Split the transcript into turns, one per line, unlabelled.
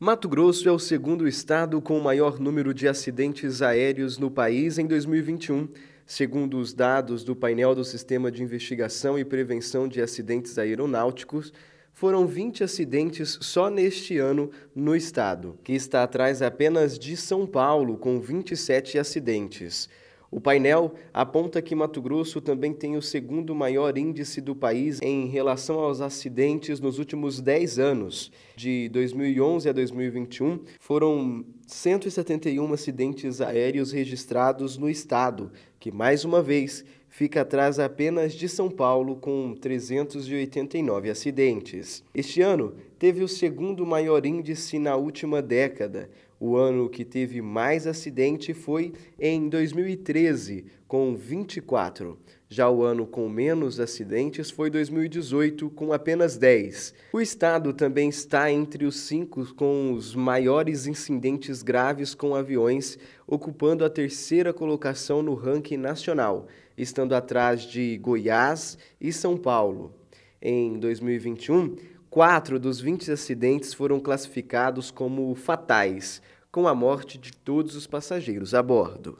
Mato Grosso é o segundo estado com o maior número de acidentes aéreos no país em 2021, segundo os dados do painel do Sistema de Investigação e Prevenção de Acidentes Aeronáuticos. Foram 20 acidentes só neste ano no estado, que está atrás apenas de São Paulo, com 27 acidentes. O painel aponta que Mato Grosso também tem o segundo maior índice do país em relação aos acidentes nos últimos 10 anos. De 2011 a 2021, foram 171 acidentes aéreos registrados no estado, que mais uma vez fica atrás apenas de São Paulo, com 389 acidentes. Este ano teve o segundo maior índice na última década. O ano que teve mais acidente foi em 2013, com 24. Já o ano com menos acidentes foi 2018, com apenas 10. O estado também está entre os cinco com os maiores incidentes graves com aviões, ocupando a terceira colocação no ranking nacional, estando atrás de Goiás e São Paulo. Em 2021, quatro dos 20 acidentes foram classificados como fatais, com a morte de todos os passageiros a bordo.